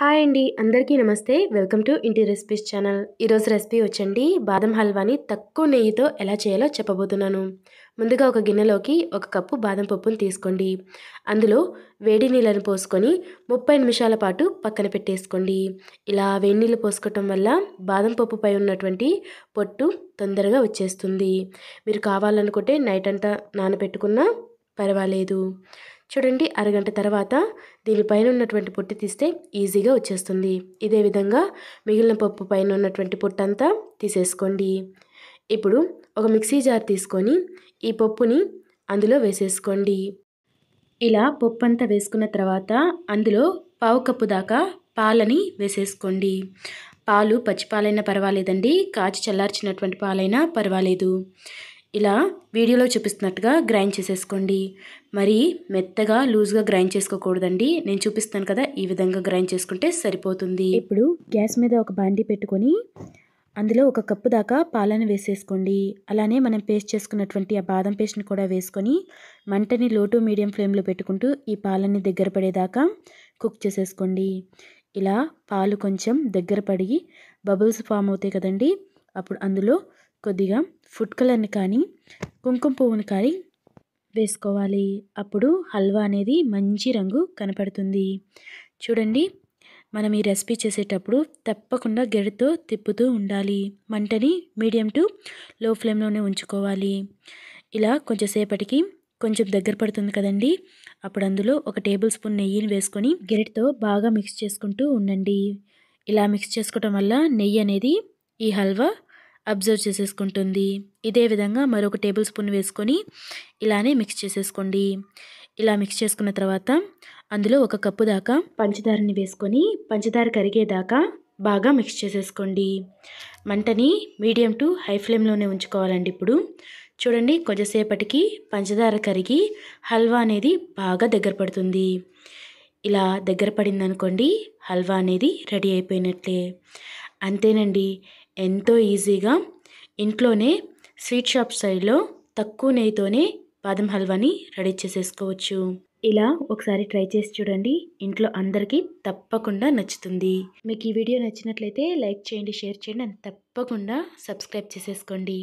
hi అండి అందరికీ నమస్తే వెల్కమ్ టు ఇంటి రెసిపీస్ ఛానల్ ఈరోజు రెసిపీ వచ్చండి బాదం హల్వాని తక్కువ నెయ్యితో ఎలా చేయాలో చెప్పబోతున్నాను ముందుగా ఒక గిన్నెలోకి ఒక కప్పు బాదం పప్పును తీసుకోండి అందులో వేడి నీళ్ళను పోసుకొని ముప్పై నిమిషాల పాటు పక్కన పెట్టేసుకోండి ఇలా వేడి నీళ్ళు పోసుకోవటం వల్ల బాదం పప్పుపై ఉన్నటువంటి పొట్టు తొందరగా వచ్చేస్తుంది మీరు కావాలనుకుంటే నైట్ అంతా నానబెట్టుకున్నా పర్వాలేదు చూడండి అరగంట తర్వాత దీనిపైన ఉన్నటువంటి పొట్టు తీస్తే ఈజీగా వచ్చేస్తుంది ఇదే విధంగా మిగిలిన పప్పు పైన ఉన్నటువంటి పొట్టు అంతా తీసేసుకోండి ఇప్పుడు ఒక మిక్సీ జార్ తీసుకొని ఈ పప్పుని అందులో వేసేసుకోండి ఇలా పప్పు అంతా వేసుకున్న తర్వాత అందులో పావు కప్పు దాకా పాలని వేసేసుకోండి పాలు పచ్చిపాలైనా పర్వాలేదండి కాచి చల్లార్చినటువంటి పాలైనా పర్వాలేదు ఇలా వీడియోలో చూపిస్తున్నట్టుగా గ్రైండ్ చేసేసుకోండి మరి మెత్తగా లూజ్గా గ్రైండ్ చేసుకోకూడదండి నేను చూపిస్తాను కదా ఈ విధంగా గ్రైండ్ చేసుకుంటే సరిపోతుంది ఇప్పుడు గ్యాస్ మీద ఒక బాండీ పెట్టుకొని అందులో ఒక కప్పు దాకా పాలను వేసేసుకోండి అలానే మనం పేస్ట్ చేసుకున్నటువంటి ఆ బాదం పేస్ట్ని కూడా వేసుకొని మంటని లో టు మీడియం ఫ్లేమ్లో పెట్టుకుంటూ ఈ పాలని దగ్గర పడేదాకా కుక్ చేసేసుకోండి ఇలా పాలు కొంచెం దగ్గర పడి బబుల్స్ ఫామ్ అవుతాయి కదండి అప్పుడు అందులో కొద్దిగా ఫుడ్ కలర్ని కానీ కుంకుమ పువ్వుని కానీ వేసుకోవాలి అప్పుడు హల్వా అనేది మంచి రంగు కనపడుతుంది చూడండి మనం ఈ రెసిపీ చేసేటప్పుడు తప్పకుండా గెడతో తిప్పుతూ ఉండాలి మంటని మీడియం టు లో ఫ్లేమ్లోనే ఉంచుకోవాలి ఇలా కొంచెంసేపటికి కొంచెం దగ్గర పడుతుంది కదండి అప్పుడు అందులో ఒక టేబుల్ స్పూన్ నెయ్యిని వేసుకొని గెరటితో బాగా మిక్స్ చేసుకుంటూ ఉండండి ఇలా మిక్స్ చేసుకోవటం వల్ల నెయ్యి అనేది ఈ హల్వా అబ్జర్వ్ చేసేసుకుంటుంది ఇదే విధంగా మరొక టేబుల్ స్పూన్ వేసుకొని ఇలానే మిక్స్ చేసేసుకోండి ఇలా మిక్స్ చేసుకున్న తర్వాత అందులో ఒక కప్పు దాకా పంచదారని వేసుకొని పంచదార కరిగేదాకా బాగా మిక్స్ చేసేసుకోండి మంటని మీడియం టు హై ఫ్లేమ్లోనే ఉంచుకోవాలండి ఇప్పుడు చూడండి కొద్దిసేపటికి పంచదార కరిగి హల్వా అనేది బాగా దగ్గర పడుతుంది ఇలా దగ్గర పడిందనుకోండి హల్వా అనేది రెడీ అయిపోయినట్లే అంతేనండి ఎంతో ఈజీగా ఇంట్లోనే స్వీట్ షాప్ స్టైల్లో తక్కువ నెయ్యితోనే బాదం హల్వాని రెడీ చేసేసుకోవచ్చు ఇలా ఒకసారి ట్రై చేసి చూడండి ఇంట్లో అందరికీ తప్పకుండా నచ్చుతుంది మీకు ఈ వీడియో నచ్చినట్లయితే లైక్ చేయండి షేర్ చేయండి అండ్ తప్పకుండా సబ్స్క్రైబ్ చేసేసుకోండి